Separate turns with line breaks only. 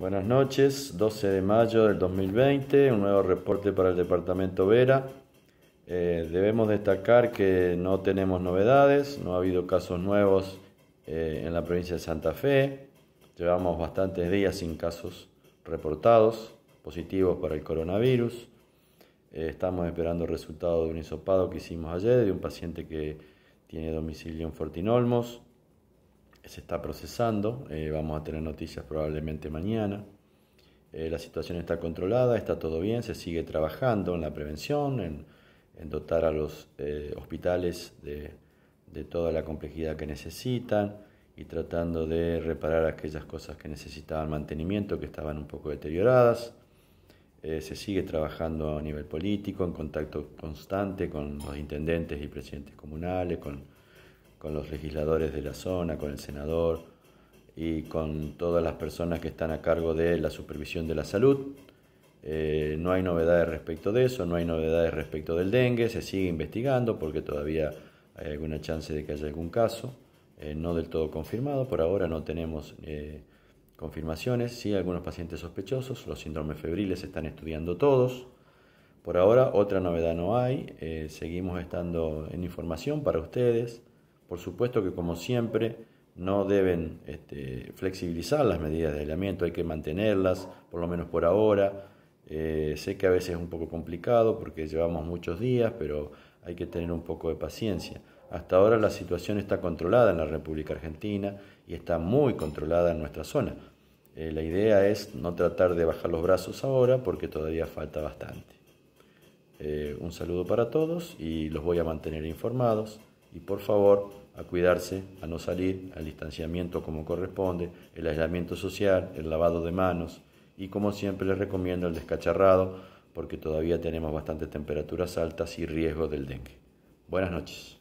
Buenas noches, 12 de mayo del 2020, un nuevo reporte para el departamento Vera. Eh, debemos destacar que no tenemos novedades, no ha habido casos nuevos eh, en la provincia de Santa Fe, llevamos bastantes días sin casos reportados positivos para el coronavirus. Eh, estamos esperando el resultado de un hisopado que hicimos ayer de un paciente que tiene domicilio en Fortinolmos se está procesando, eh, vamos a tener noticias probablemente mañana. Eh, la situación está controlada, está todo bien, se sigue trabajando en la prevención, en, dotar a los eh, hospitales de, de, toda la complejidad que necesitan y tratando de reparar aquellas cosas que necesitaban mantenimiento, que estaban un poco deterioradas. se sigue trabajando a nivel político, en contacto constante con los intendentes y presidentes comunales, con con los legisladores de la zona, con el senador y con todas las personas que están a cargo de la supervisión de la salud. Eh, no hay novedades respecto de eso, no hay novedades respecto del dengue, se sigue investigando porque todavía hay alguna chance de que haya algún caso, eh, no del todo confirmado, por ahora no tenemos eh, confirmaciones, sí algunos pacientes sospechosos, los síndromes febriles se están estudiando todos, por ahora otra novedad no hay, seguimos estando en información para ustedes, por supuesto que como siempre no deben este, flexibilizar las medidas de aislamiento, hay que mantenerlas, por lo menos por ahora. Eh, sé que a veces es un poco complicado porque llevamos muchos días, pero hay que tener un poco de paciencia. Hasta ahora la situación está controlada en la República Argentina y está muy controlada en nuestra zona. Eh, la idea es no tratar de bajar los brazos ahora porque todavía falta bastante. Eh, un saludo para todos y los voy a mantener informados y por favor a cuidarse, a no salir, al distanciamiento como corresponde, el aislamiento social, el lavado de manos y como siempre les recomiendo el descacharrado porque todavía tenemos bastantes temperaturas altas y riesgo del dengue. Buenas noches.